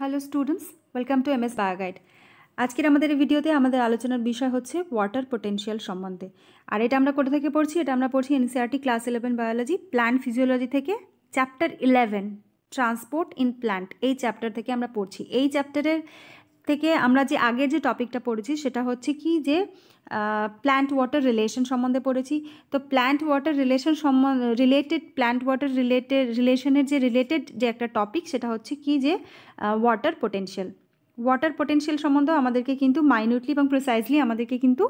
Hello students welcome to M S Bioguide আজকের আমাদের ভিডিওতে আমাদের আলোচনার বিষয় হচ্ছে ওয়াটার পোটেনশিয়াল সম্বন্ধে আর এটা আমরা কোথা থেকে পড়ছি এটা আমরা পড়ছি NCERT class eleven biology plant physiology থেকে chapter eleven transport in plant এই চ্যাপ্টার থেকে আমরা পড়ছি এই চ্যাপ্টারের থেকে আমরা যে আগের যে টপিকটা পড়েছি সেটা হচ্ছে কি যে প্ল্যান্ট ওয়াটার রিলেশন সম্বন্ধে পড়েছি তো প্ল্যান্ট ওয়াটার রিলেশন সম্বন্ধে রিলেটেড প্ল্যান্ট ওয়াটার রিলেটেড রিলেশনের যে রিলেটেড যে একটা টপিক সেটা হচ্ছে কি যে ওয়াটার পোটেন্সিয়াল ওয়াটার পোটেন্সিয়াল সম্বন্ধে আমাদেরকে কিন্তু মাইনিউটলি এবং প্রিসাইজলি আমাদেরকে কিন্তু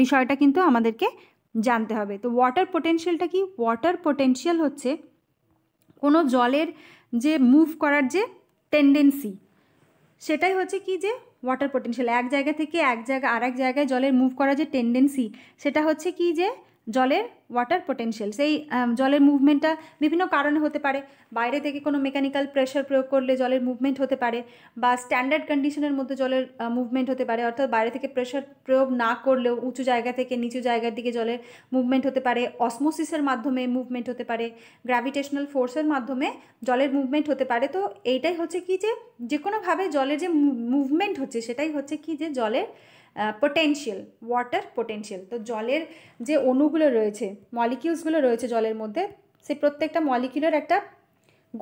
বিষয়টা কিন্তু আমাদেরকে জানতে হবে তো ওয়াটার পোটেন্সিয়ালটা কি ওয়াটার পোটেন্সিয়াল হচ্ছে কোনো জলের যে মুভ করার যে টেন্ডেন্সি সেটাই হচ্ছে কি যে ওয়াটার পটেনশিয়াল এক জায়গা থেকে এক জায়গা আর এক জায়গায় জলের মুভ করা যে টেন্ডেন্সি সেটা হচ্ছে কি যে জলের ওয়াটার পোটেন্সিয়াল সেই জলের মুভমেন্টটা বিভিন্ন কারণে হতে পারে বাইরে থেকে কোনো মেকানিক্যাল প্রেশার প্রয়োগ করলে জলের মুভমেন্ট হতে পারে বা স্ট্যান্ডার্ড কন্ডিশনের মধ্যে জলের মুভমেন্ট হতে পারে অর্থাৎ বাইরে থেকে প্রেশার প্রয়োগ না করলেও উঁচু জায়গা থেকে নিচু জায়গার দিকে জলের মুভমেন্ট হতে পারে অসমোসিসের মাধ্যমে মুভমেন্ট হতে পারে গ্র্যাভিটেশনাল ফোর্সের মাধ্যমে জলের মুভমেন্ট হতে পারে তো এইটাই হচ্ছে কি যে যে কোনোভাবে জলের যে মুভমেন্ট হচ্ছে সেটাই হচ্ছে কি যে জলের পোটেন্সিয়াল ওয়াটার পোটেন্সিয়াল তো জলের যে অণুগুলো রয়েছে মলিকিউলসগুলো রয়েছে জলের মধ্যে সে প্রত্যেকটা মলিকিউলের একটা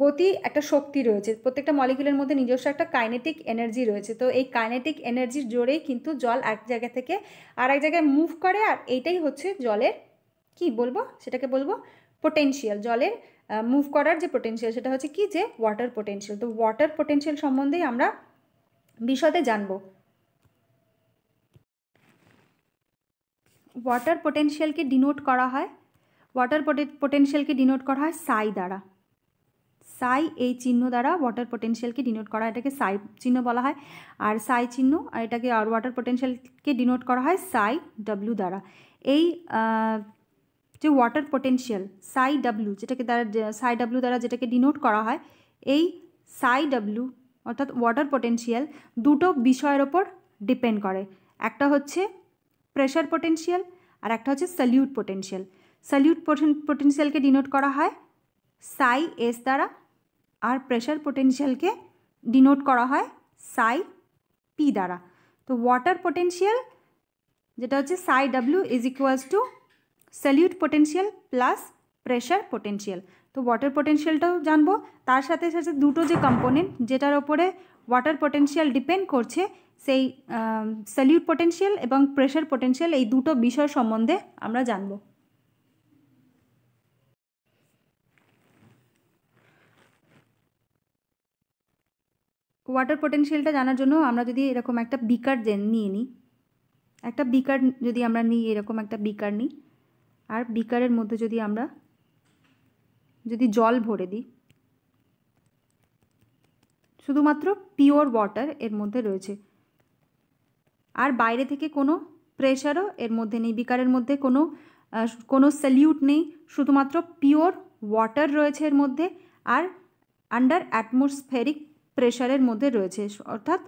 গতি একটা শক্তি রয়েছে প্রত্যেকটা মলিকিউলের মধ্যে নিজস্ব একটা কাইনেটিক এনার্জি রয়েছে তো এই কাইনেটিক এনার্জির জোরেই কিন্তু জল এক জায়গা থেকে আর এক জায়গায় মুভ করে আর এইটাই হচ্ছে জলের কি বলবো সেটাকে বলবো পোটেনশিয়াল জলের মুভ করার যে পোটেন্সিয়াল সেটা হচ্ছে কি যে ওয়াটার পোটেন্সিয়াল তো ওয়াটার পোটেন্সিয়াল সম্বন্ধেই আমরা বিশদে জানবো ওয়াটার পোটেনশিয়ালকে ডিনোট করা হয় ওয়াটার পোটেনশিয়ালকে ডিনোট করা হয় সাই দ্বারা সাই এই চিহ্ন দ্বারা ওয়াটার পোটেনশিয়ালকে ডিনোট করা এটাকে সাই চিহ্ন বলা হয় আর সাই চিহ্ন আর এটাকে আর ওয়াটার পোটেনশিয়ালকে ডিনোট করা হয় সাই ডাব্লু দ্বারা এই যে ওয়াটার পোটেনশিয়াল সাই ডাব্লু যেটাকে দ্বারা সাই ডাব্লু দ্বারা যেটাকে ডিনোট করা হয় এই সাই ডাব্লু অর্থাৎ ওয়াটার পোটেনশিয়াল দুটো বিষয়ের ওপর ডিপেন্ড করে একটা হচ্ছে প্রেশার পোটেন্সিয়াল আর একটা হচ্ছে সলিউট পোটেন্সিয়াল সলিউট পোটেন্সিয়ালকে ডিনোট করা হয় সাই এস দ্বারা আর প্রেশার পোটেন্সিয়ালকে ডিনোট করা হয় সাই পি দ্বারা তো ওয়াটার পোটেন্সিয়াল যেটা হচ্ছে psi W is equals to solute potential plus pressure potential তো ওয়াটার পোটেন্সিয়ালটাও জানবো তার সাথে সাথে দুটো যে কম্পোনেন্ট যেটার ওপরে ওয়াটার পটেন্সিয়াল ডিপেন্ড করছে সেই সলিউট পটেন্সিয়াল এবং প্রেশার পটেন্সিয়াল এই দুটো বিষয় সম্বন্ধে আমরা জানব ওয়াটার পটেন্সিয়ালটা জানার জন্য আমরা যদি এরকম একটা বিকার নিয়ে নিই একটা বিকার যদি আমরা নিই এরকম একটা বিকার নিই আর বিকারের মধ্যে যদি আমরা যদি জল ভরে দিই শুধুমাত্র পিওর ওয়াটার এর মধ্যে রয়েছে আর বাইরে থেকে কোনো প্রেশারও এর মধ্যে নেই বিকারের মধ্যে কোনো কোনো স্যালিউট নেই শুধুমাত্র পিওর ওয়াটার রয়েছে এর মধ্যে আর আন্ডার অ্যাটমসফেরিক প্রেশারের মধ্যে রয়েছে অর্থাৎ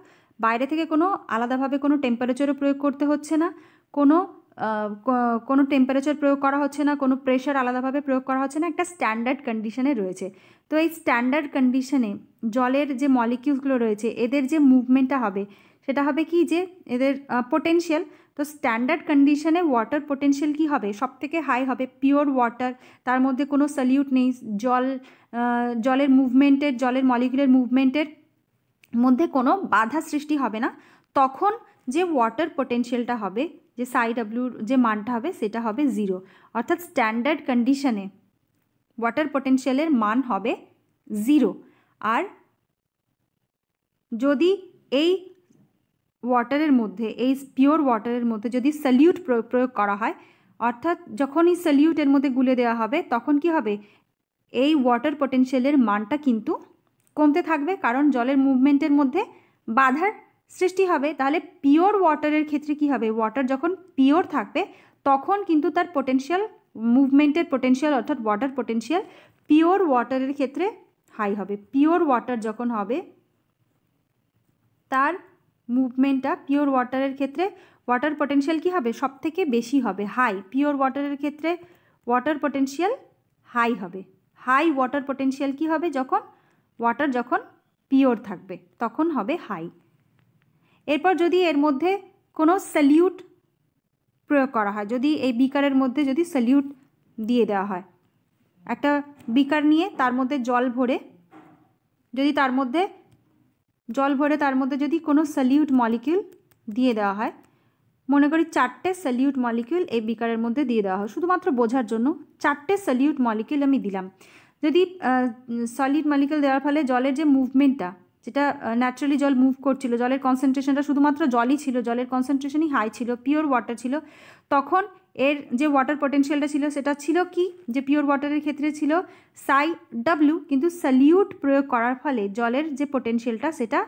বাইরে থেকে কোনো আলাদাভাবে কোনো টেম্পারেচারও প্রয়োগ করতে হচ্ছে না কোনো কোনো টেম্পারেচার প্রয়োগ করা হচ্ছে না কোনো প্রেশার আলাদাভাবে প্রয়োগ করা হচ্ছে না একটা স্ট্যান্ডার্ড কন্ডিশনে রয়েছে তো এই স্ট্যান্ডার্ড কন্ডিশনে জলের যে মলিকিউলসগুলো রয়েছে এদের যে মুভমেন্টটা হবে সেটা হবে কি যে এদের পোটেনশিয়াল তো স্ট্যান্ডার্ড কন্ডিশনে ওয়াটার পোটেনশিয়াল কি হবে সব থেকে হাই হবে পিওর ওয়াটার তার মধ্যে কোনো সলিউট নেই জল জলের মুভমেন্টের জলের মলিকুলের মুভমেন্টের মধ্যে কোনো বাধা সৃষ্টি হবে না তখন যে ওয়াটার পোটেনশিয়ালটা হবে যে সাই ডাব্লিউর যে মানটা হবে সেটা হবে জিরো অর্থাৎ স্ট্যান্ডার্ড কন্ডিশনে ওয়াটার পটেনশিয়ালের মান হবে জিরো আর যদি এই ওয়াটারের মধ্যে এই পিওর ওয়াটারের মধ্যে যদি সলিউট প্রয়োগ করা হয় অর্থাৎ যখন এই সলিউটের মধ্যে গুলে দেওয়া হবে তখন কি হবে এই ওয়াটার পটেনশিয়ালের মানটা কিন্তু কমতে থাকবে কারণ জলের মুভমেন্টের মধ্যে বাধার সৃষ্টি হবে তাহলে পিওর ওয়াটারের ক্ষেত্রে কি হবে ওয়াটার যখন পিওর থাকবে তখন কিন্তু তার পোটেনশিয়াল মুভমেন্টের পোটেনশিয়াল অর্থাৎ ওয়াটার পোটেনশিয়াল পিওর ওয়াটারের ক্ষেত্রে হাই হবে পিওর ওয়াটার যখন হবে তার মুভমেন্টটা পিওর ওয়াটারের ক্ষেত্রে ওয়াটার পটেনশিয়াল কি হবে সব থেকে বেশি হবে হাই পিওর ওয়াটারের ক্ষেত্রে ওয়াটার পটেনশিয়াল হাই হবে হাই ওয়াটার পটেনশিয়াল কি হবে যখন ওয়াটার যখন পিওর থাকবে তখন হবে হাই এরপর যদি এর মধ্যে কোনো স্যালিউট প্রয়োগ করা হয় যদি এই বিকারের মধ্যে যদি স্যালিউট দিয়ে দেওয়া হয় একটা বিকার নিয়ে তার মধ্যে জল ভরে যদি তার মধ্যে জল ভরে তার মধ্যে যদি কোনো স্যালিউট মলিকিউল দিয়ে দেওয়া হয় মনে করি চারটে স্যালিউট মলিকিউল এই বিকারের মধ্যে দিয়ে দেওয়া হয় শুধুমাত্র বোঝার জন্য চারটে স্যালিউট মলিকিউল আমি দিলাম যদি সলিড মলিকিউল দেওয়ার ফলে জলের যে মুভমেন্টটা যেটা ন্যাচারালি জল মুভ করছিল জলের কনসেন্ট্রেশনটা শুধুমাত্র জলই ছিল জলের কনসেন্ট্রেশনই হাই ছিল পিওর ওয়াটার ছিল তখন এর যে ওয়াটার পটেনশিয়ালটা ছিল সেটা ছিল কি যে পিওর ওয়াটারের ক্ষেত্রে ছিল সাই ডাব্লু কিন্তু স্যালিউট প্রয়োগ করার ফলে জলের যে পটেনশিয়ালটা সেটা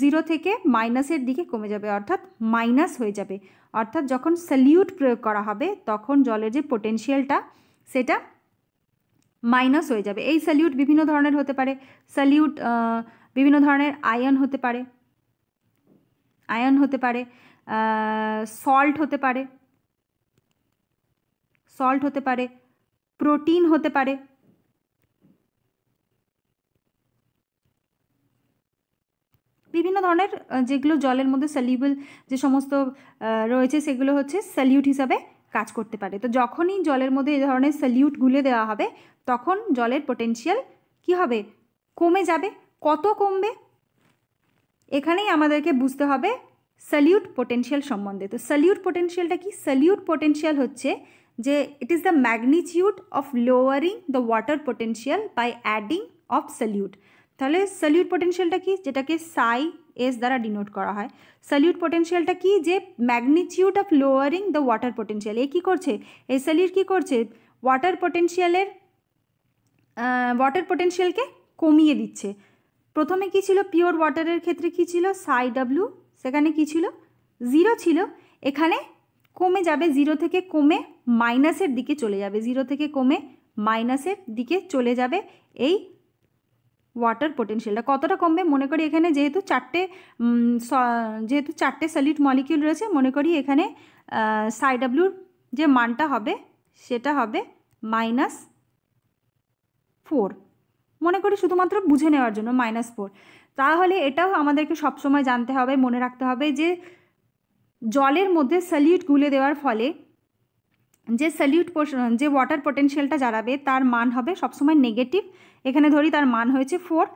জিরো থেকে মাইনাসের দিকে কমে যাবে অর্থাৎ মাইনাস হয়ে যাবে অর্থাৎ যখন স্যালিউট প্রয়োগ করা হবে তখন জলের যে পটেনশিয়ালটা সেটা মাইনাস হয়ে যাবে এই স্যালিউট বিভিন্ন ধরনের হতে পারে স্যালিউট বিভিন্ন ধরনের আয়ন হতে পারে আয়ন হতে পারে সল্ট হতে পারে সল্ট হতে পারে প্রোটিন হতে পারে বিভিন্ন ধরনের যেগুলো জলের মধ্যে সলিউবল যে সমস্ত রয়েছে সেগুলো হচ্ছে সলিউট হিসাবে কাজ করতে পারে তো যখনই জলের মধ্যে এই ধরনের সলিউট গুলে দেওয়া হবে তখন জলের পোটেনশিয়াল কি হবে কমে যাবে কত কমবে এখানেই আমাদেরকে বুঝতে হবে সলিউট পোটেনশিয়াল সম্বন্ধে তো সলিউট পোটেনশিয়ালটা কি সলিউট পোটেনশিয়াল হচ্ছে যে it is the magnitude of lowering the water potential by adding of solute তাহলে সলিউট পোটেনশিয়ালটা কি যেটাকে সাই এস দ্বারা ডিনোট করা হয় সলিউট পোটেনশিয়ালটা কি যে magnitude of lowering the water potential এ কী করছে এই সলিউট কী করছে ওয়াটার পোটেনশিয়ালের ওয়াটার পোটেনশিয়ালকে কমিয়ে দিচ্ছে প্রথমে কি ছিল পিওর ওয়াটারের ক্ষেত্রে কি ছিল সাই ডাব্লু সেখানে কি ছিল জিরো ছিল এখানে কমে যাবে জিরো থেকে কমে মাইনাসের দিকে চলে যাবে জিরো থেকে কমে মাইনাসের দিকে চলে যাবে এই ওয়াটার পোটেন্সিয়ালটা কতটা কমবে মনে করি এখানে যেহেতু চারটে যেহেতু চারটে সলিড মলিকিউল রয়েছে মনে করি এখানে ডাব্লুর যে মানটা হবে সেটা হবে মাইনাস ফোর মনে করি শুধুমাত্র বুঝে নেওয়ার জন্য মাইনাস ফোর তাহলে এটাও আমাদেরকে সবসময় জানতে হবে মনে রাখতে হবে যে জলের মধ্যে স্যালিউট গুলে দেওয়ার ফলে যে স্যালিউট যে ওয়াটার পোটেনশিয়ালটা জ্বালাবে তার মান হবে সবসময় নেগেটিভ এখানে ধরি তার মান হয়েছে ফোর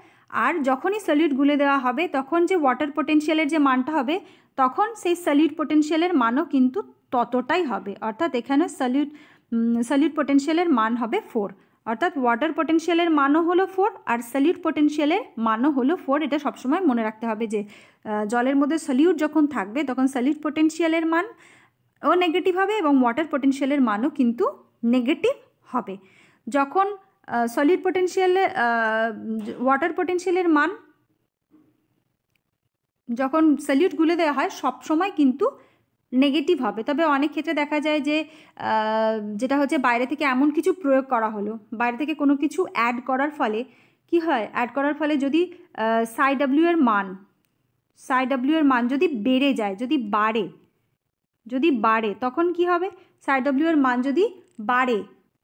আর যখনই স্যালিউট গুলে দেওয়া হবে তখন যে ওয়াটার পোটেনশিয়ালের যে মানটা হবে তখন সেই স্যালিউট পোটেনশিয়ালের মানও কিন্তু ততটাই হবে অর্থাৎ এখানে স্যালিউট স্যালিউট পোটেনশিয়ালের মান হবে ফোর অর্থাৎ ওয়াটার পটেনশিয়ালের মানও হলো ফোর আর স্যালিউট পটেনশিয়ালের মানও হলো ফোর এটা সবসময় মনে রাখতে হবে যে জলের মধ্যে স্যালিউট যখন থাকবে তখন স্যালিউট পটেনশিয়ালের মান ও নেগেটিভ হবে এবং ওয়াটার পটেনশিয়ালের মানও কিন্তু নেগেটিভ হবে যখন সলিড পটেনশিয়ালে ওয়াটার পটেনশিয়ালের মান যখন স্যালিউট গুলে দেওয়া হয় সবসময় কিন্তু নেগেটিভ হবে তবে অনেক ক্ষেত্রে দেখা যায় যে যেটা হচ্ছে বাইরে থেকে এমন কিছু প্রয়োগ করা হলো বাইরে থেকে কোনো কিছু অ্যাড করার ফলে কি হয় অ্যাড করার ফলে যদি সাই এর মান সাই এর মান যদি বেড়ে যায় যদি বাড়ে যদি বাড়ে তখন কি হবে সাই এর মান যদি বাড়ে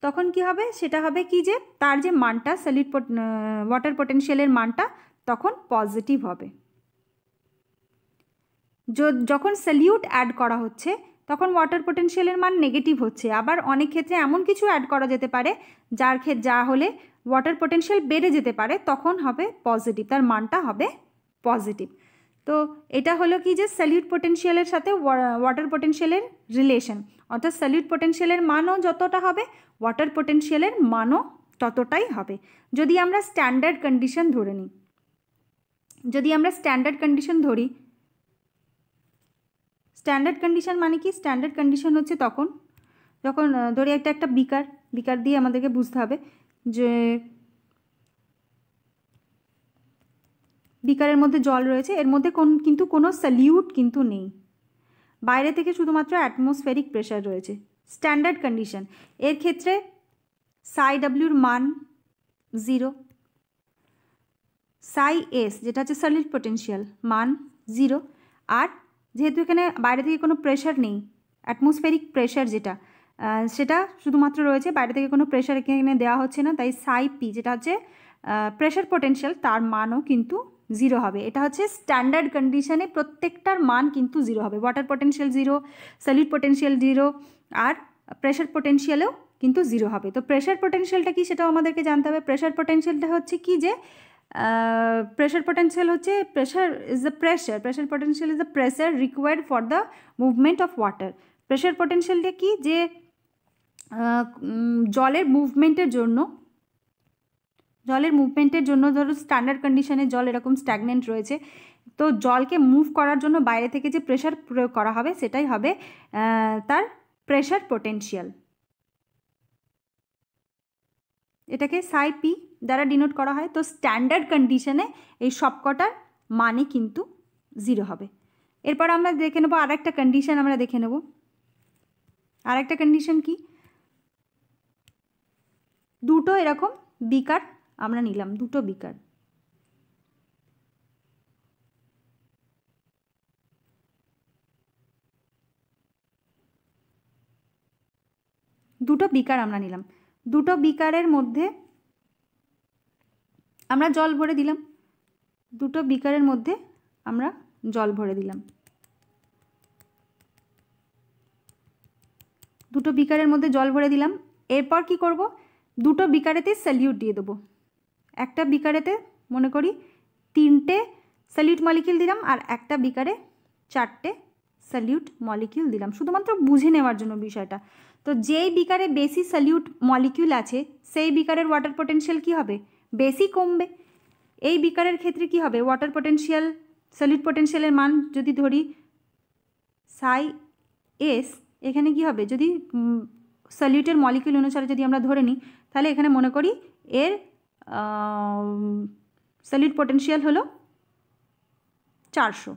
তখন কি হবে সেটা হবে কি যে তার যে মানটা পট ওয়াটার পটেনশিয়ালের মানটা তখন পজিটিভ হবে যখন স্যালিউট অ্যাড করা হচ্ছে তখন ওয়াটার পোটেন্সিয়ালের মান নেগেটিভ হচ্ছে আবার অনেক ক্ষেত্রে এমন কিছু অ্যাড করা যেতে পারে যার ক্ষেত্রে যা হলে ওয়াটার পোটেন্সিয়াল বেড়ে যেতে পারে তখন হবে পজিটিভ তার মানটা হবে পজিটিভ তো এটা হলো কি যে স্যালিউট পোটেন্সিয়ালের সাথে ওয়াটার পোটেন্সিয়ালের রিলেশন অর্থাৎ স্যালিউট পোটেন্সিয়ালের মানও যতটা হবে ওয়াটার পোটেন্সিয়ালের মানও ততটাই হবে যদি আমরা স্ট্যান্ডার্ড কন্ডিশন ধরে নিই যদি আমরা স্ট্যান্ডার্ড কন্ডিশন ধরি স্ট্যান্ডার্ড কন্ডিশন মানে কি স্ট্যান্ডার্ড কন্ডিশন হচ্ছে তখন যখন ধরে একটা একটা বিকার বিকার দিয়ে আমাদেরকে বুঝতে হবে যে বিকারের মধ্যে জল রয়েছে এর মধ্যে কোন কিন্তু কোনো স্যালিউট কিন্তু নেই বাইরে থেকে শুধুমাত্র অ্যাটমসফেরিক প্রেশার রয়েছে স্ট্যান্ডার্ড কন্ডিশন এর ক্ষেত্রে সাই ডাব্লিউর মান জিরো সাই এস যেটা হচ্ছে সলিড পোটেন্সিয়াল মান জিরো আর যেহেতু এখানে বাইরে থেকে কোনো প্রেশার নেই অ্যাটমসফেরিক প্রেশার যেটা সেটা শুধুমাত্র রয়েছে বাইরে থেকে কোনো প্রেশার এখানে দেওয়া হচ্ছে না তাই সাই পি যেটা হচ্ছে প্রেশার পোটেনশিয়াল তার মানও কিন্তু জিরো হবে এটা হচ্ছে স্ট্যান্ডার্ড কন্ডিশানে প্রত্যেকটার মান কিন্তু জিরো হবে water potential zero solid potential zero আর প্রেশার পোটেনশিয়ালেও কিন্তু জিরো হবে তো প্রেশার পোটেনশিয়ালটা কি সেটাও আমাদেরকে জানতে হবে প্রেশার পোটেনশিয়ালটা হচ্ছে কি যে প্রেশার পোটেন্সিয়াল হচ্ছে pressure is the pressure pressure potential is the pressure required for the movement of water pressure পোটেন্সিয়ালটা কি যে জলের মুভমেন্টের জন্য জলের মুভমেন্টের জন্য ধরো স্ট্যান্ডার্ড কন্ডিশনে জল এরকম স্ট্যাগনেন্ট রয়েছে তো জলকে মুভ করার জন্য বাইরে থেকে যে প্রেশার প্রয়োগ করা হবে সেটাই হবে তার প্রেশার পোটেন্সিয়াল এটাকে সাই পি দ্বারা ডিনোট করা হয় তো স্ট্যান্ডার্ড কন্ডিশনে এই সবকটার মানে কিন্তু জিরো হবে এরপর আমরা দেখে নেবো আর একটা কন্ডিশন আমরা দেখে নেব আর একটা কন্ডিশন কি দুটো এরকম বিকার আমরা নিলাম দুটো বিকার দুটো বিকার আমরা নিলাম দুটো বিকারের মধ্যে আমরা জল ভরে দিলাম দুটো বিকারের মধ্যে আমরা জল ভরে দিলাম দুটো বিকারের মধ্যে জল ভরে দিলাম এরপর কি করব দুটো বিকারেতে স্যালিউট দিয়ে দেবো একটা বিকারেতে মনে করি তিনটে স্যালিউট মলিকিউল দিলাম আর একটা বিকারে চারটে স্যালিউট মলিকিউল দিলাম শুধুমাত্র বুঝে নেওয়ার জন্য বিষয়টা তো যেই বিকারে বেশি স্যালিউট মলিকিউল আছে সেই বিকারের ওয়াটার পটেনশিয়াল কি হবে বেশি কমবে এই বিকারের ক্ষেত্রে কি হবে ওয়াটার পটেনশিয়াল স্যালিউট পটেনশিয়ালের মান যদি ধরি সাই এস এখানে কি হবে যদি স্যালিউটের মলিকিউল অনুসারে যদি আমরা ধরে নিই তাহলে এখানে মনে করি এর স্যালিউট পটেনশিয়াল হলো চারশো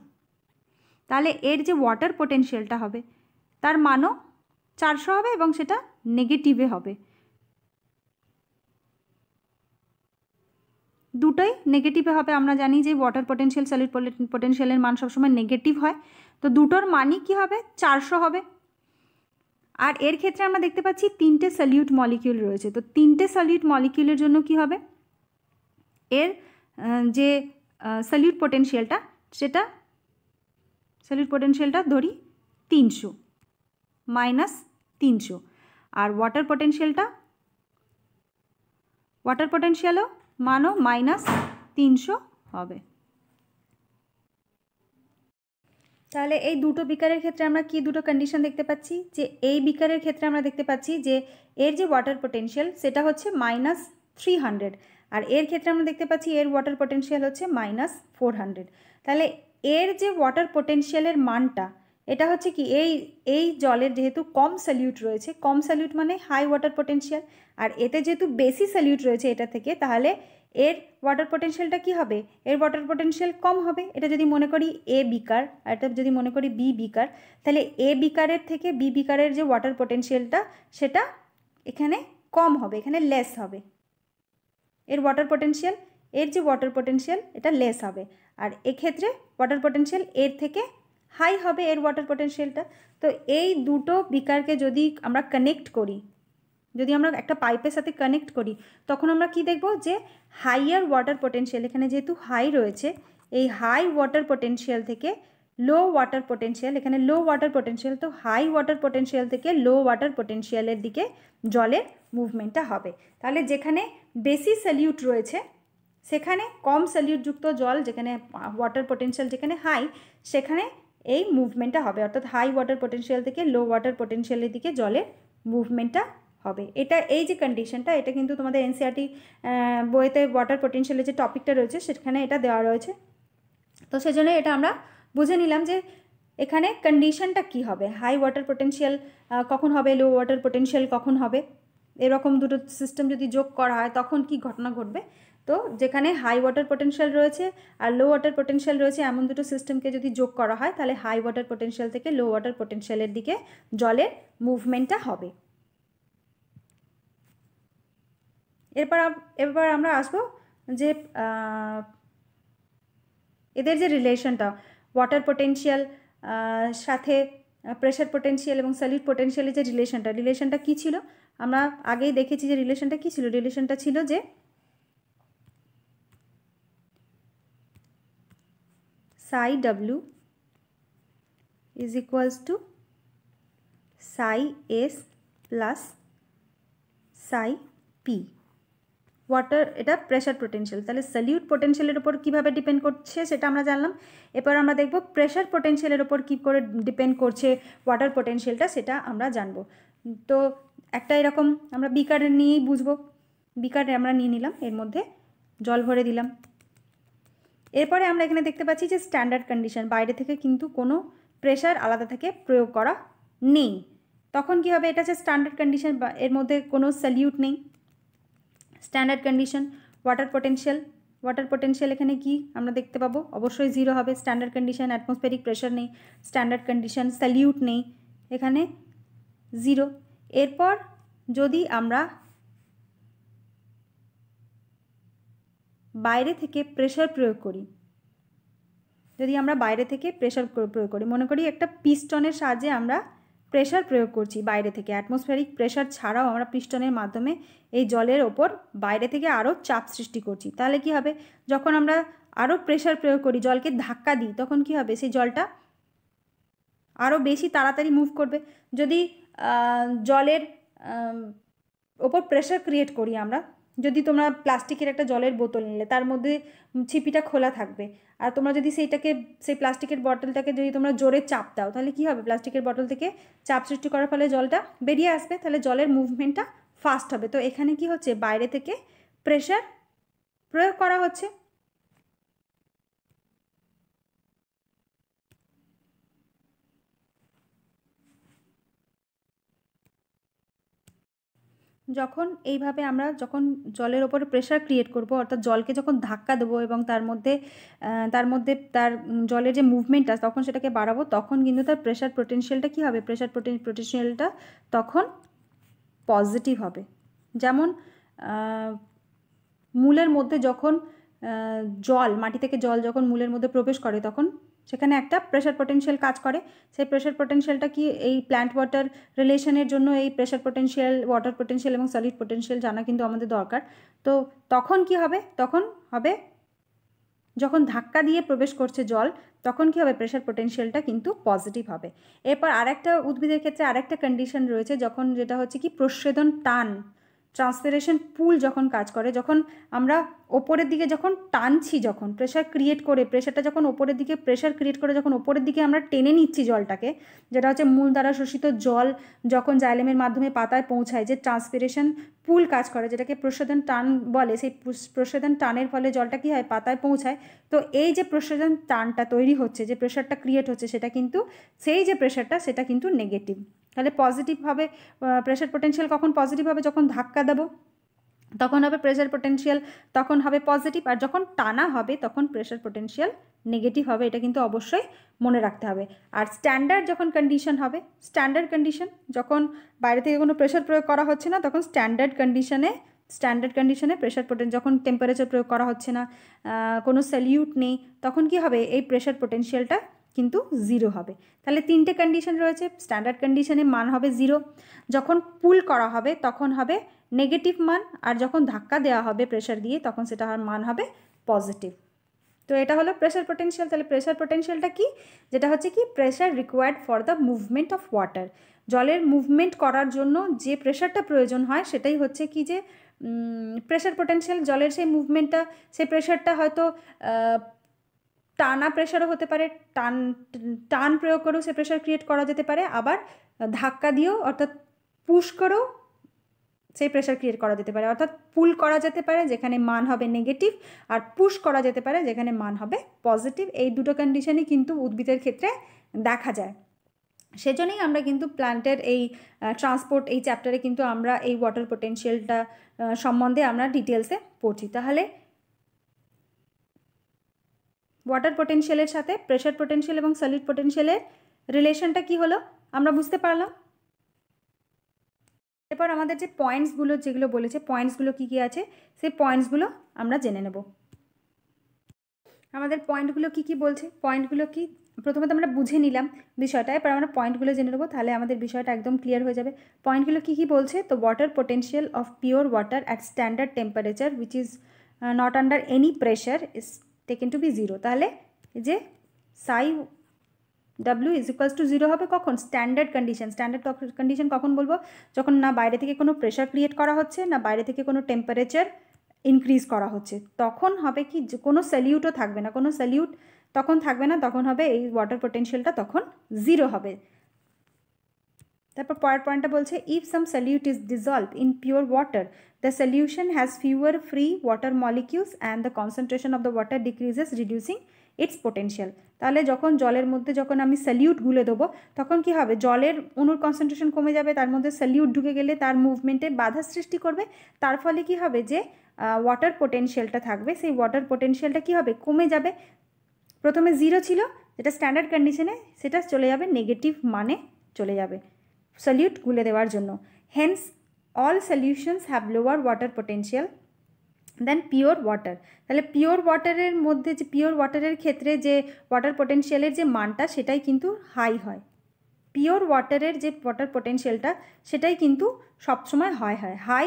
তাহলে এর যে ওয়াটার পোটেন্সিয়ালটা হবে তার মানও চারশো হবে এবং সেটা নেগেটিভে হবে দুটোই নেগেটিভে হবে আমরা জানি যে ওয়াটার পোটেনশিয়াল সলিড পোটেনশিয়ালের মান সবসময় নেগেটিভ হয় তো দুটোর মানই কি হবে চারশো হবে আর এর ক্ষেত্রে আমরা দেখতে পাচ্ছি তিনটে সলিউট মলিকিউল রয়েছে তো তিনটে সলিউট মলিকিউলের জন্য কি হবে এর যে সলিউট পোটেনশিয়ালটা সেটা সলিউট পটেনশিয়ালটা ধরি তিনশো মাইনাস তিনশো আর ওয়াটার পটেনশিয়ালটা ওয়াটার পটেনশিয়ালও মানও মাইনাস তিনশো হবে তাহলে এই দুটো বিকারের ক্ষেত্রে আমরা কি দুটো কন্ডিশন দেখতে পাচ্ছি যে এই বিকারের ক্ষেত্রে আমরা দেখতে পাচ্ছি যে এর যে ওয়াটার পটেনশিয়াল সেটা হচ্ছে মাইনাস থ্রি হান্ড্রেড আর এর ক্ষেত্রে আমরা দেখতে পাচ্ছি এর ওয়াটার পটেনশিয়াল হচ্ছে মাইনাস ফোর হান্ড্রেড তাহলে এর যে ওয়াটার পোটেন্সিয়ালের মানটা এটা হচ্ছে কি এই এই জলের যেহেতু কম স্যালিউট রয়েছে কম স্যালিউট মানে হাই ওয়াটার পোটেন্সিয়াল আর এতে যেহেতু বেশি স্যালিউট রয়েছে এটা থেকে তাহলে এর ওয়াটার পোটেন্সিয়ালটা কি হবে এর ওয়াটার পোটেন্সিয়াল কম হবে এটা যদি মনে করি এ বিকার আর এটা যদি মনে করি বি বিকার তাহলে এ বিকারের থেকে বি বিকারের যে ওয়াটার পোটেন্সিয়ালটা সেটা এখানে কম হবে এখানে লেস হবে এর ওয়াটার পোটেন্সিয়াল এর যে ওয়াটার পোটেন্সিয়াল এটা লেস হবে আর এক্ষেত্রে ওয়াটার পটেনশিয়াল এর থেকে হাই হবে এর ওয়াটার পটেনশিয়ালটা তো এই দুটো বিকারকে যদি আমরা কানেক্ট করি যদি আমরা একটা পাইপের সাথে কানেক্ট করি তখন আমরা কি দেখব যে হাইয়ার ওয়াটার পটেনশিয়াল এখানে যেহেতু হাই রয়েছে এই হাই ওয়াটার পটেনশিয়াল থেকে লো ওয়াটার পটেনশিয়াল এখানে লো ওয়াটার পটেনশিয়াল তো হাই ওয়াটার পটেনশিয়াল থেকে লো ওয়াটার পটেনশিয়ালের দিকে জলের মুভমেন্টটা হবে তাহলে যেখানে বেশি সলিউট রয়েছে সেখানে কম স্যালিউটযুক্ত জল যেখানে ওয়াটার পোটেন্সিয়াল যেখানে হাই সেখানে এই মুভমেন্টটা হবে অর্থাৎ হাই ওয়াটার পোটেন্সিয়াল থেকে লো ওয়াটার পোটেন্সিয়ালের দিকে জলের মুভমেন্টটা হবে এটা এই যে কন্ডিশনটা এটা কিন্তু তোমাদের এনসিআরটি e বইতে ওয়াটার পোটেন্সিয়ালের যে টপিকটা রয়েছে সেখানে এটা দেওয়া রয়েছে তো সেজন্য এটা আমরা বুঝে নিলাম যে এখানে কন্ডিশনটা কি হবে হাই ওয়াটার পোটেন্সিয়াল কখন হবে লো ওয়াটার পোটেন্সিয়াল কখন হবে এরকম দুটো সিস্টেম যদি যোগ করা হয় তখন কি ঘটনা ঘটবে তো যেখানে হাই ওয়াটার পটেনশিয়াল রয়েছে আর লো ওয়াটার পটেনশিয়াল রয়েছে এমন দুটো সিস্টেমকে যদি যোগ করা হয় তাহলে হাই ওয়াটার পটেনশিয়াল থেকে লো ওয়াটার পটেনশিয়ালের দিকে জলের মুভমেন্টটা হবে এরপর এবার আমরা আসবো যে এদের যে রিলেশনটা ওয়াটার পটেনশিয়াল সাথে প্রেশার পটেনশিয়াল এবং সলিড পোটেনশিয়ালের যে রিলেশনটা রিলেশনটা কী ছিল আমরা আগেই দেখেছি যে রিলেশনটা কী ছিল রিলেশনটা ছিল যে psi w is equals to psi s plus psi p water এটা প্রেশার পোটেনশিয়াল তাহলে সলিউট পোটেনশিয়ালের ওপর কীভাবে ডিপেন্ড করছে সেটা আমরা জানলাম এরপর আমরা দেখব প্রেশার পোটেনশিয়ালের ওপর কী করে ডিপেন্ড করছে ওয়াটার পোটেনশিয়ালটা সেটা আমরা জানব তো একটা এরকম আমরা বিকার নিয়েই বুঝবো বিকার আমরা নিয়ে নিলাম এর মধ্যে জল ভরে দিলাম এরপরে আমরা এখানে দেখতে পাচ্ছি যে স্ট্যান্ডার্ড কন্ডিশন বাইরে থেকে কিন্তু কোনো প্রেশার আলাদা থেকে প্রয়োগ করা নেই তখন কি হবে এটা হচ্ছে স্ট্যান্ডার্ড কন্ডিশন এর মধ্যে কোনো সলিউট নেই standard condition water potential water potential এখানে কি আমরা দেখতে পাবো অবশ্যই জিরো হবে স্ট্যান্ডার্ড কন্ডিশন অ্যাটমসফেরিক প্রেশার নেই স্ট্যান্ডার্ড কন্ডিশন সলিউট নেই এখানে জিরো এরপর যদি আমরা বাইরে থেকে প্রেশার প্রয়োগ করি যদি আমরা বাইরে থেকে প্রেশার প্রয়োগ করি মনে করি একটা পিস্টনের সাহায্যে আমরা প্রেশার প্রয়োগ করছি বাইরে থেকে অ্যাটমসফেয়ারিক প্রেশার ছাড়াও আমরা পিস্টনের মাধ্যমে এই জলের ওপর বাইরে থেকে আরও চাপ সৃষ্টি করছি তাহলে কি হবে যখন আমরা আরও প্রেশার প্রয়োগ করি জলকে ধাক্কা দিই তখন কি হবে সেই জলটা আরও বেশি তাড়াতাড়ি মুভ করবে যদি জলের ওপর প্রেশার ক্রিয়েট করি আমরা যদি তোমরা প্লাস্টিকের একটা জলের বোতল নিলে তার মধ্যে ছিপিটা খোলা থাকবে আর তোমরা যদি সেইটাকে সেই প্লাস্টিকের বটলটাকে যদি তোমরা জোরে চাপ দাও তাহলে কি হবে প্লাস্টিকের বটল থেকে চাপ সৃষ্টি করার ফলে জলটা বেরিয়ে আসবে তাহলে জলের মুভমেন্টটা ফাস্ট হবে তো এখানে কি হচ্ছে বাইরে থেকে প্রেশার প্রয়োগ করা হচ্ছে যখন এইভাবে আমরা যখন জলের ওপরে প্রেশার ক্রিয়েট করব অর্থাৎ জলকে যখন ধাক্কা দেবো এবং তার মধ্যে তার মধ্যে তার জলের যে মুভমেন্টটা তখন সেটাকে বাড়াবো তখন কিন্তু তার প্রেশার পোটেনশিয়ালটা কী হবে প্রেশার পোটেনশিয়ালটা তখন পজিটিভ হবে যেমন মূলের মধ্যে যখন জল মাটি থেকে জল যখন মূলের মধ্যে প্রবেশ করে তখন সেখানে একটা প্রেশার পোটেনশিয়াল কাজ করে সেই প্রেশার পোটেনশিয়ালটা কি এই প্ল্যান্ট ওয়াটার রিলেশনের জন্য এই প্রেশার পোটেনশিয়াল ওয়াটার পোটেনশিয়াল এবং সলিড পোটেনশিয়াল জানা কিন্তু আমাদের দরকার তো তখন কি হবে তখন হবে যখন ধাক্কা দিয়ে প্রবেশ করছে জল তখন কী হবে প্রেশার পোটেনশিয়ালটা কিন্তু পজিটিভ হবে এরপর আরেকটা উদ্ভিদের ক্ষেত্রে আরেকটা কন্ডিশন রয়েছে যখন যেটা হচ্ছে কি প্রশ্বেদন টান ট্রান্সপিরেশন পুল যখন কাজ করে যখন আমরা ওপরের দিকে যখন টানছি যখন প্রেশার ক্রিয়েট করে প্রেশারটা যখন ওপরের দিকে প্রেশার ক্রিয়েট করে যখন ওপরের দিকে আমরা টেনে নিচ্ছি জলটাকে যেটা হচ্ছে মূল দ্বারা শোষিত জল যখন জাইলেমের মাধ্যমে পাতায় পৌঁছায় যে ট্রান্সপিরেশন পুল কাজ করে যেটাকে প্রসাদন টান বলে সেই প্রসাদন টানের ফলে জলটা কী হয় পাতায় পৌঁছায় তো এই যে প্রসাদন টানটা তৈরি হচ্ছে যে প্রেশারটা ক্রিয়েট হচ্ছে সেটা কিন্তু সেই যে প্রেশারটা সেটা কিন্তু নেগেটিভ তাহলে পজিটিভভাবে প্রেশার পোটেন্সিয়াল কখন পজিটিভ হবে যখন ধাক্কা দেবো তখন হবে প্রেশার পোটেন্সিয়াল তখন হবে পজিটিভ আর যখন টানা হবে তখন প্রেশার পোটেন্সিয়াল নেগেটিভ হবে এটা কিন্তু অবশ্যই মনে রাখতে হবে আর স্ট্যান্ডার্ড যখন কন্ডিশন হবে স্ট্যান্ডার্ড কন্ডিশন যখন বাইরে থেকে কোনো প্রেশার প্রয়োগ করা হচ্ছে না তখন স্ট্যান্ডার্ড কন্ডিশনে স্ট্যান্ডার্ড কন্ডিশনে প্রেশার পোটেন যখন টেম্পারেচার প্রয়োগ করা হচ্ছে না কোনো স্যালিউট নেই তখন কি হবে এই প্রেশার পোটেন্সিয়ালটা কিন্তু জিরো হবে তাহলে তিনটে কন্ডিশন রয়েছে স্ট্যান্ডার্ড কন্ডিশনে মান হবে জিরো যখন পুল করা হবে তখন হবে নেগেটিভ মান আর যখন ধাক্কা দেওয়া হবে প্রেশার দিয়ে তখন সেটা মান হবে পজিটিভ তো এটা হলো প্রেশার পোটেন্সিয়াল তাহলে প্রেশার পোটেন্সিয়ালটা কি যেটা হচ্ছে কি pressure required for the movement of water জলের মুভমেন্ট করার জন্য যে প্রেশারটা প্রয়োজন হয় সেটাই হচ্ছে কি যে প্রেশার পোটেন্সিয়াল জলের সেই মুভমেন্টটা সেই প্রেশারটা হয়তো টানা প্রেশারও হতে পারে টান টান প্রয়োগ করেও সে প্রেশার ক্রিয়েট করা যেতে পারে আবার ধাক্কা দিয়েও অর্থাৎ পুশ করেও সেই প্রেশার ক্রিয়েট করা যেতে পারে অর্থাৎ পুল করা যেতে পারে যেখানে মান হবে নেগেটিভ আর পুশ করা যেতে পারে যেখানে মান হবে পজিটিভ এই দুটো কন্ডিশনই কিন্তু উদ্ভিদের ক্ষেত্রে দেখা যায় সেজন্যই আমরা কিন্তু প্ল্যান্টের এই ট্রান্সপোর্ট এই চ্যাপ্টারে কিন্তু আমরা এই ওয়াটার পোটেন্সিয়ালটা সম্বন্ধে আমরা ডিটেলসে পড়ছি তাহলে ওয়াটার পোটেন্সিয়ালের সাথে প্রেশার পোটেন্সিয়াল এবং সলিড পোটেন্সিয়ালের রিলেশনটা কি হলো আমরা বুঝতে পারলাম এরপর আমাদের যে পয়েন্টসগুলো যেগুলো বলেছে পয়েন্টসগুলো কি কি আছে সেই পয়েন্টসগুলো আমরা জেনে নেব আমাদের পয়েন্টগুলো কি কি বলছে পয়েন্টগুলো কি প্রথমে তো আমরা বুঝে নিলাম বিষয়টা এরপর আমরা পয়েন্টগুলো জেনে নেবো তাহলে আমাদের বিষয়টা একদম ক্লিয়ার হয়ে যাবে পয়েন্টগুলো কী কী বলছে তো water potential of pure water at standard temperature which is not under any pressure is taken to be zero তাহলে যে psi W is equals to zero হবে কখন স্ট্যান্ডার্ড কন্ডিশন স্ট্যান্ডার্ড কন্ডিশন কখন বলবো যখন না বাইরে থেকে কোনো প্রেশার ক্রিয়েট করা হচ্ছে না বাইরে থেকে কোনো টেম্পারেচার ইনক্রিজ করা হচ্ছে তখন হবে কি কোনো স্যালিউটও থাকবে না কোনো স্যালিউট তখন থাকবে না তখন হবে এই ওয়াটার পোটেনশিয়ালটা তখন জিরো হবে তারপর পয়ার পয়েন্টটা বলছে if some solute is dissolve in pure water the solution has fewer free water molecules and the concentration of the water decreases reducing its potential তাহলে যখন জলের মধ্যে যখন আমি সলিউট গুলে দেবো তখন কি হবে জলের অনুর কনসেন্ট্রেশন কমে যাবে তার মধ্যে সলিউট ঢুকে গেলে তার মুভমেন্টে বাধা সৃষ্টি করবে তার ফলে কি হবে যে ওয়াটার পোটেন্সিয়ালটা থাকবে সেই ওয়াটার পোটেন্সিয়ালটা কি হবে কমে যাবে প্রথমে জিরো ছিল যেটা স্ট্যান্ডার্ড কন্ডিশনে সেটা চলে যাবে নেগেটিভ মানে চলে যাবে সলিউট গুলে দেওয়ার জন্য hence all solutions have lower water potential then pure water তাহলে পিওর ওয়াটারের মধ্যে যে পিওর ওয়াটারের ক্ষেত্রে যে ওয়াটার পোটেন্সিয়ালের যে মানটা সেটাই কিন্তু হাই হয় পিওর ওয়াটারের যে ওয়াটার পোটেন্সিয়ালটা সেটাই কিন্তু সবসময় হয় হয় হাই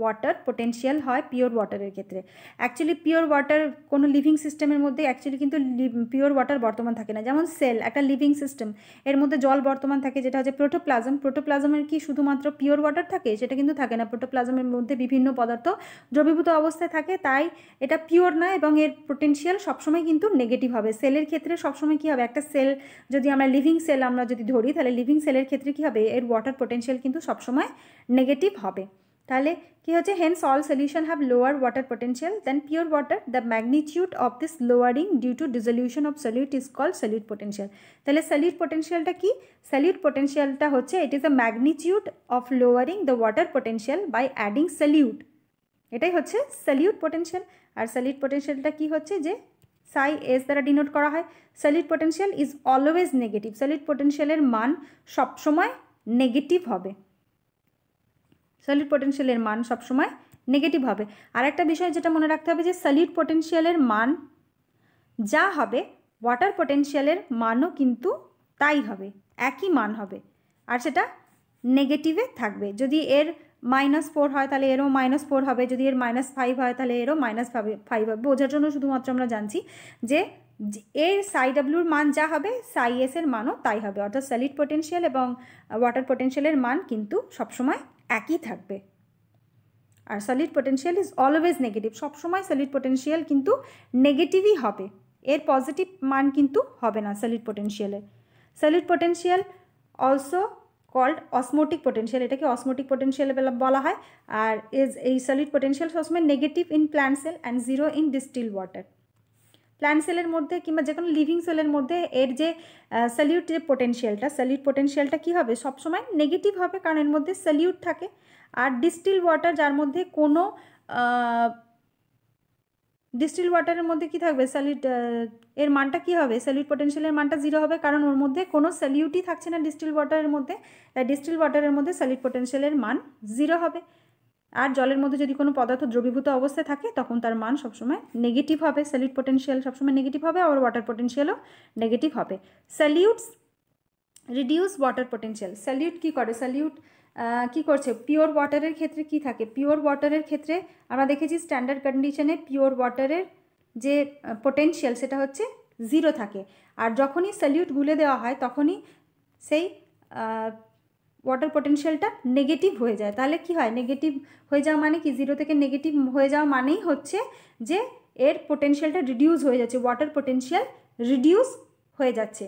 ওয়াটার পোটেন্সিয়াল হয় পিওর ওয়াটারের ক্ষেত্রে অ্যাকচুয়ালি পিওর ওয়াটার কোনো লিভিং সিস্টেমের মধ্যে অ্যাকচুয়ালি কিন্তু পিওর ওয়াটার বর্তমান থাকে না যেমন সেল একটা লিভিং সিস্টেম এর মধ্যে জল বর্তমান থাকে যেটা হচ্ছে প্রোটোপ্লাজম প্রোটোপ্লাজমের কি শুধুমাত্র পিওর ওয়াটার থাকে সেটা কিন্তু থাকে না প্রোটোপ্লাজমের মধ্যে বিভিন্ন পদার্থ দ্রবীভূত অবস্থায় থাকে তাই এটা পিওর না এবং এর পোটেন্সিয়াল সবসময় কিন্তু নেগেটিভ হবে সেলের ক্ষেত্রে সবসময় কী হবে একটা সেল যদি আমরা লিভিং সেল আমরা যদি ধরি তাহলে লিভিং সেলের ক্ষেত্রে কী হবে এর ওয়াটার পোটেন্সিয়াল কিন্তু সবসময় নেগেটিভ হবে তাহলে কি হচ্ছে hence all solution have lower water potential then pure water the magnitude of this lowering due to dissolution of solute is call solute potential তাহলে সলিউট পোটেন্সিয়ালটা কি সলিউট পোটেন্সিয়ালটা হচ্ছে it is the magnitude of lowering the water potential by adding solute এটাই হচ্ছে solute potential আর solute পোটেন্সিয়ালটা কি হচ্ছে যে সাই এস দ্বারা ডিনোট করা হয় solute potential is always negative solute পোটেন্সিয়ালের মান সবসময় নেগেটিভ হবে সলিউট পটেনশিয়ালের মান সবসময় নেগেটিভ হবে আর একটা বিষয় যেটা মনে রাখতে হবে যে সলিউট পটেনশিয়ালের মান যা হবে ওয়াটার পটেনশিয়ালের মানও কিন্তু তাই হবে একই মান হবে আর সেটা নেগেটিভে থাকবে যদি এর মাইনাস ফোর হয় তাহলে এরও মাইনাস ফোর হবে যদি এর মাইনাস ফাইভ হয় তাহলে এরও মাইনাস ফাইভ হবে বোঝার জন্য শুধুমাত্র আমরা জানছি যে এর সাই ডাব্লিউর মান যা হবে সাই এসের মানও তাই হবে অর্থাৎ স্যালিড পটেনশিয়াল এবং ওয়াটার পটেনশিয়ালের মান কিন্তু সবসময় একই থাকবে আর solid potential is always negative সবসময় সলিড পোটেন্সিয়াল কিন্তু নেগেটিভই হবে এর পজিটিভ মান কিন্তু হবে না সলিড পোটেন্সিয়ালে solid potential also called osmotic potential এটাকে অসমোটিক পোটেন্সিয়াল বলা হয় আর এই সলিড পোটেন্সিয়াল সবসময় negative in plant cell and zero in distil water plant সেলের মধ্যে কিংবা যে কোনো লিভিং সেলের মধ্যে এর যে স্যালিউট যে পোটেনশিয়ালটা স্যালিউট পোটেনশিয়ালটা কী হবে সবসময় নেগেটিভ হবে কারণ এর মধ্যে স্যালিউট থাকে আর ডিস্টিল ওয়াটার যার মধ্যে কোনো ডিস্টিল ওয়াটারের মধ্যে কি থাকবে স্যালিউট এর মানটা কি হবে স্যালিউট পোটেনশিয়ালের মানটা জিরো হবে কারণ ওর মধ্যে কোনো স্যালিউটই থাকছে না ডিস্টিল ওয়াটারের মধ্যে তাই ডিস্টিল ওয়াটারের মধ্যে স্যালিউট পোটেনশিয়ালের মান জিরো হবে আর জলের মধ্যে যদি কোনো পদার্থ দ্রবীভূত অবস্থায় থাকে তখন তার মান সবসময় নেগেটিভ হবে স্যালিউট পোটেনশিয়াল সবসময় নেগেটিভ হবে আর ওয়াটার পোটেনশিয়ালও নেগেটিভ হবে solutes reduce water potential solute কী করে স্যালিউট কি করছে পিওর ওয়াটারের ক্ষেত্রে কি থাকে পিওর ওয়াটারের ক্ষেত্রে আমরা দেখেছি স্ট্যান্ডার্ড কন্ডিশনে পিওর ওয়াটারের যে পোটেনশিয়াল সেটা হচ্ছে জিরো থাকে আর যখনই স্যালিউট গুলে দেওয়া হয় তখনই সেই ওয়াটার পটেনশিয়ালটা নেগেটিভ হয়ে যায় তাহলে কি হয় নেগেটিভ হয়ে যাওয়া মানে কি জিরো থেকে নেগেটিভ হয়ে যাওয়া মানেই হচ্ছে যে এর পোটেনশিয়ালটা রিডিউস হয়ে যাচ্ছে ওয়াটার পোটেনশিয়াল রিডিউস হয়ে যাচ্ছে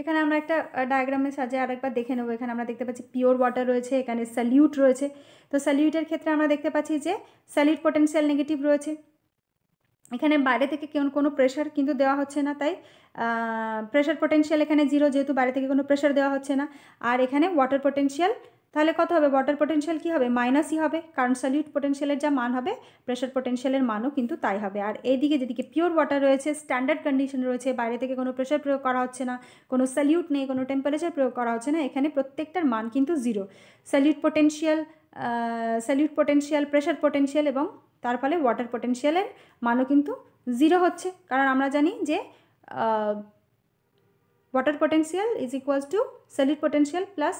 এখানে আমরা একটা ডায়াগ্রামের সাজে আরেকবার দেখে নেবো এখানে আমরা দেখতে পাচ্ছি পিওর ওয়াটার রয়েছে এখানে স্যালিউট রয়েছে তো স্যালিউটের ক্ষেত্রে আমরা দেখতে পাচ্ছি যে স্যালিউট পোটেন্সিয়াল নেগেটিভ রয়েছে এখানে বাইরে থেকে কেউ কোনো প্রেশার কিন্তু দেওয়া হচ্ছে না তাই প্রেশার পোটেন্সিয়াল এখানে জিরো যেহেতু বাইরে থেকে কোনো প্রেশার দেওয়া হচ্ছে না আর এখানে ওয়াটার পোটেন্সিয়াল তাহলে কত হবে ওয়াটার পোটেনশিয়াল কী হবে মাইনাসই হবে কারণ সলিউট পোটেনশিয়ালের যা মান হবে প্রেশার পোটেনশিয়ালের মানও কিন্তু তাই হবে আর এইদিকে যেদিকে পিওর ওয়াটার রয়েছে স্ট্যান্ডার্ড কন্ডিশন রয়েছে বাইরে থেকে কোনো প্রেশার প্রয়োগ করা হচ্ছে না কোনো সলিউট নেই কোনো টেম্পারেচার প্রয়োগ করা হচ্ছে না এখানে প্রত্যেকটার মান কিন্তু zero solute potential solute potential pressure potential এবং তার ফলে ওয়াটার পোটেনশিয়ালের মানও কিন্তু জিরো হচ্ছে কারণ আমরা জানি যে water potential is equals to solute potential plus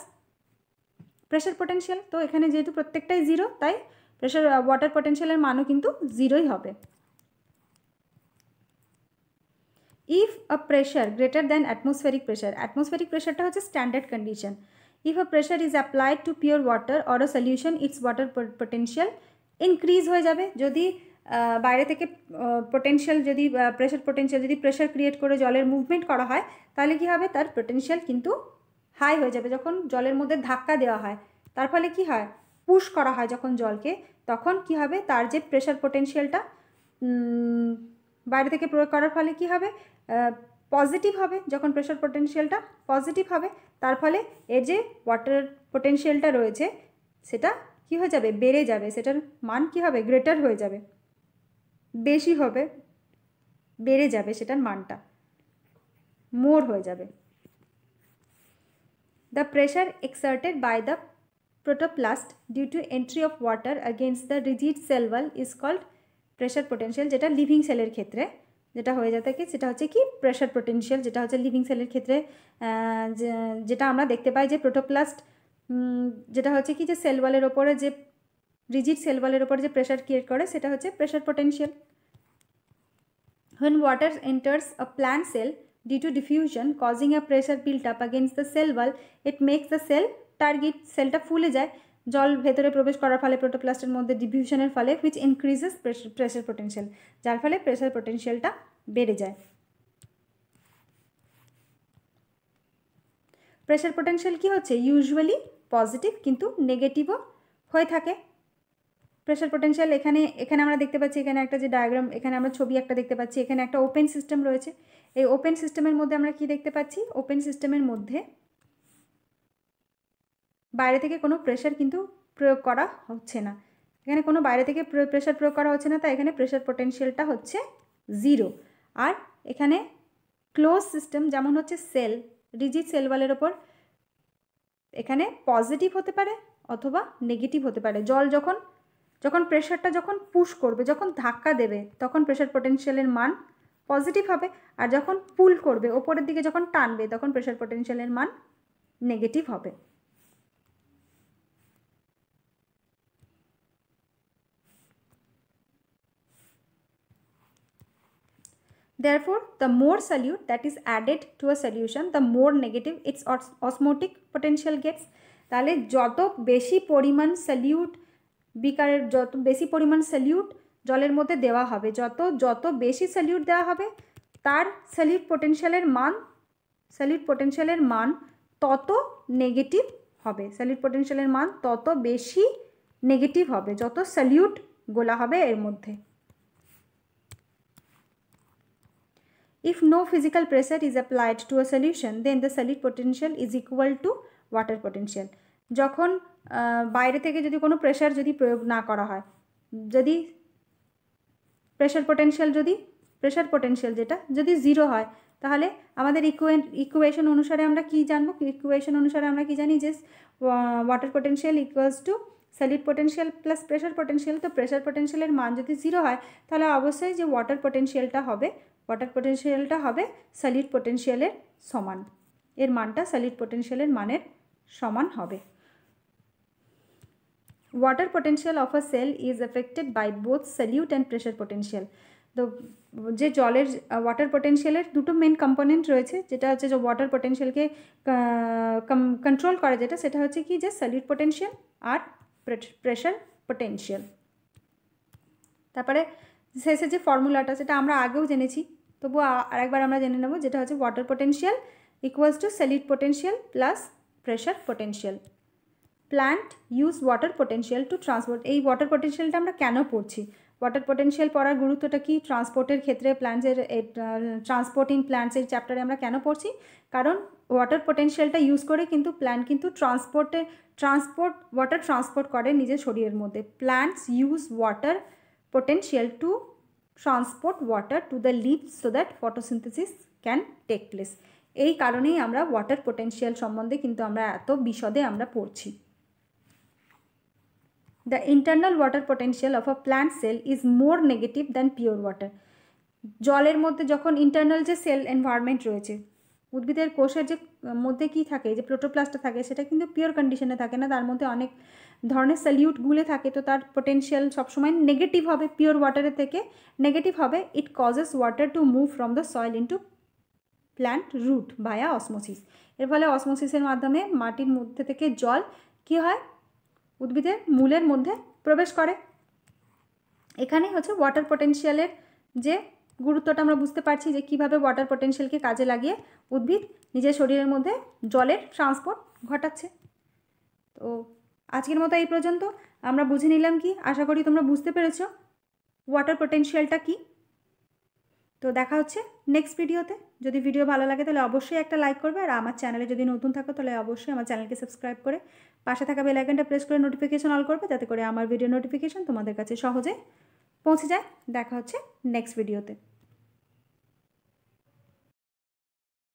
pressure potential তো এখানে যেহেতু প্রত্যেকটাই জিরো তাই প্রেশার ওয়াটার পটেনশিয়ালের মানও কিন্তু জিরোই হবে if a pressure greater than atmospheric pressure atmospheric প্রেশারটা হচ্ছে standard condition if a pressure is applied to pure water or a solution its water potential increase হয়ে যাবে যদি বাইরে থেকে পোটেনশিয়াল যদি প্রেশার পোটেনশিয়াল যদি প্রেশার ক্রিয়েট করে জলের মুভমেন্ট করা হয় তাহলে কী হবে তার পোটেনশিয়াল কিন্তু হাই হয়ে যাবে যখন জলের মধ্যে ধাক্কা দেওয়া হয় তার ফলে কি হয় পুশ করা হয় যখন জলকে তখন কি হবে তার যে প্রেশার পোটেনশিয়ালটা বাইরে থেকে প্রয়োগ করার ফলে কি হবে পজিটিভ হবে যখন প্রেশার পোটেনশিয়ালটা পজিটিভ হবে তার ফলে এর যে ওয়াটার পোটেনশিয়ালটা রয়েছে সেটা কি হয়ে যাবে বেড়ে যাবে সেটার মান কি হবে গ্রেটার হয়ে যাবে বেশি হবে বেড়ে যাবে সেটার মানটা মোর হয়ে যাবে The pressure exerted by the protoplast due to entry of water against the rigid cell wall is called pressure potential যেটা লিভিং সেলের ক্ষেত্রে যেটা হয়ে যায় থাকে সেটা হচ্ছে কি প্রেশার পোটেনশিয়াল যেটা হচ্ছে লিভিং সেলের ক্ষেত্রে যেটা আমরা দেখতে পাই যে প্রোটোপ্লাস্ট যেটা হচ্ছে কি যে সেল ওয়ালের ওপরে যে রিজিড সেল ওয়ালের ওপরে যে প্রেশার ক্রিয়েট করে সেটা হচ্ছে pressure potential when water enters a plant cell Due to diffusion causing a pressure built up against the cell wall, it makes the cell turgid সেলটা ফুলে যায় জল ভেতরে প্রবেশ করার ফলে প্রোটোপ্লাস্টের মধ্যে ডিভিউশনের ফলে হুইচ ইনক্রিজেস প্রেশার পোটেনশিয়াল যার ফলে প্রেশার পোটেনশিয়ালটা বেড়ে যায় প্রেশার পোটেনশিয়াল কি হচ্ছে ইউজুয়ালি পজিটিভ কিন্তু নেগেটিভও হয়ে থাকে প্রেশার পোটেন্সিয়াল এখানে এখানে আমরা দেখতে পাচ্ছি এখানে একটা যে ডায়াগ্রাম এখানে আমরা ছবি একটা দেখতে পাচ্ছি এখানে একটা ওপেন সিস্টেম রয়েছে এই ওপেন সিস্টেমের মধ্যে আমরা কি দেখতে পাচ্ছি ওপেন সিস্টেমের মধ্যে বাইরে থেকে কোনো প্রেশার কিন্তু প্রয়োগ করা হচ্ছে না এখানে কোনো বাইরে থেকে প্রেশার প্রয়োগ করা হচ্ছে না তাই এখানে প্রেশার পোটেন্সিয়ালটা হচ্ছে জিরো আর এখানে ক্লোজ সিস্টেম যেমন হচ্ছে সেল রিজিড সেল ওয়ালের ওপর এখানে পজিটিভ হতে পারে অথবা নেগেটিভ হতে পারে জল যখন যখন প্রেশারটা যখন পুশ করবে যখন ধাক্কা দেবে তখন প্রেশার পটেনশিয়ালের মান পজিটিভ হবে আর যখন পুল করবে ওপরের দিকে যখন টানবে তখন প্রেশার পটেনশিয়ালের মান নেগেটিভ হবে Therefore, the more solute that is added to a solution, the more negative its os osmotic potential gets. তাহলে যত বেশি পরিমাণ সলিউট বিকারের যত বেশি পরিমাণ স্যালিউট জলের মধ্যে দেওয়া হবে যত যত বেশি স্যালিউট দেওয়া হবে তার স্যালিউট পোটেনশিয়ালের মান স্যালিউট পোটেনশিয়ালের মান তত নেগেটিভ হবে স্যালিউট পোটেনশিয়ালের মান তত বেশি নেগেটিভ হবে যত স্যালিউট গোলা হবে এর মধ্যে if no physical pressure is applied to a solution then the solute potential is equal to water potential. যখন বাইরে থেকে যদি কোনো প্রেশার যদি প্রয়োগ না করা হয় যদি প্রেশার পোটেনশিয়াল যদি প্রেশার পোটেনশিয়াল যেটা যদি জিরো হয় তাহলে আমাদের ইকুয়ে ইকুয়েশন অনুসারে আমরা কি জানবো ইকুয়েশন অনুসারে আমরা কি জানি যে water potential equals to solid potential plus pressure potential তো প্রেশার পোটেনশিয়ালের মান যদি জিরো হয় তাহলে অবশ্যই যে ওয়াটার পোটেনশিয়ালটা হবে ওয়াটার পোটেনশিয়ালটা হবে সলিড পোটেনশিয়ালের সমান এর মানটা সলিড পোটেনশিয়ালের মানের সমান হবে water potential of a cell is affected by both solute and pressure potential তো যে জলের ওয়াটার পটেনশিয়ালের দুটো মেন কম্পোনেন্ট রয়েছে যেটা হচ্ছে যে ওয়াটার পটেনশিয়ালকে কন্ট্রোল করে যেটা সেটা হচ্ছে কি যে সলিউট পটেনশিয়াল আর প্রেশার পটেনশিয়াল তারপরে শেষে যে ফর্মুলাটা সেটা আমরা আগেও জেনেছি তবু আরেকবার আমরা জেনে নেব যেটা হচ্ছে water potential equals to solute potential plus pressure potential plant use water potential to transport এই ওয়াটার পোটেন্সিয়ালটা আমরা কেন পড়ছি ওয়াটার পোটেন্সিয়াল পড়ার গুরুত্বটা কি ট্রান্সপোর্টের ক্ষেত্রে প্ল্যান্টের ট্রান্সপোর্টিং প্ল্যান্টসের চ্যাপ্টারে আমরা কেন পড়ছি কারণ ওয়াটার পোটেন্সিয়ালটা ইউজ করে কিন্তু প্ল্যান্ট কিন্তু ট্রান্সপোর্টে ট্রান্সপোর্ট ওয়াটার ট্রান্সপোর্ট করে নিজের শরীরের মধ্যে plants use water potential to transport water to the leaf so that photosynthesis can take place এই কারণেই আমরা ওয়াটার পোটেন্সিয়াল সম্বন্ধে কিন্তু আমরা এত বিশদে আমরা পড়ছি the internal water potential of a plant cell is more negative than pure water জলের মধ্যে যখন ইন্টারনাল যে সেল এনভায়রনমেন্ট রয়েছে উদ্ভিদের কোষের যে মধ্যে কি থাকে যে প্রোটোপ্লাস্ট থাকে সেটা কিন্তু পিওর কন্ডিশনে থাকে না তার মধ্যে অনেক ধরনের সলিউট গুলে থাকে তো তার পোটেনশিয়াল সবসময় নেগেটিভ হবে পিওর ওয়াটারের থেকে নেগেটিভ হবে it causes water to move from the soil into plant root via osmosis এর ফলে অসমোসিসের মাধ্যমে মাটির মধ্যে থেকে জল কি হয় উদ্ভিদের মূলের মধ্যে প্রবেশ করে এখানেই হচ্ছে ওয়াটার পটেনশিয়ালের যে গুরুত্বটা আমরা বুঝতে পারছি যে কিভাবে ওয়াটার পটেনশিয়ালকে কাজে লাগিয়ে উদ্ভিদ নিজের শরীরের মধ্যে জলের ট্রান্সপোর্ট ঘটাচ্ছে তো আজকের মতো এই পর্যন্ত আমরা বুঝে নিলাম কি আশা করি তোমরা বুঝতে পেরেছ ওয়াটার পটেনশিয়ালটা কি তো দেখা হচ্ছে নেক্সট ভিডিওতে যদি ভিডিও ভালো লাগে তাহলে অবশ্যই একটা লাইক করবে আর আমার চ্যানেলে যদি নতুন থাকো তাহলে অবশ্যই আমার চ্যানেলকে সাবস্ক্রাইব করে পাশে থাকা বেল আইকনটা প্রেস করে নোটিফিকেশন অল করবে যাতে করে আমার ভিডিও নোটিফিকেশন তোমাদের কাছে সহজে পৌঁছে যায় দেখা হচ্ছে নেক্সট ভিডিওতে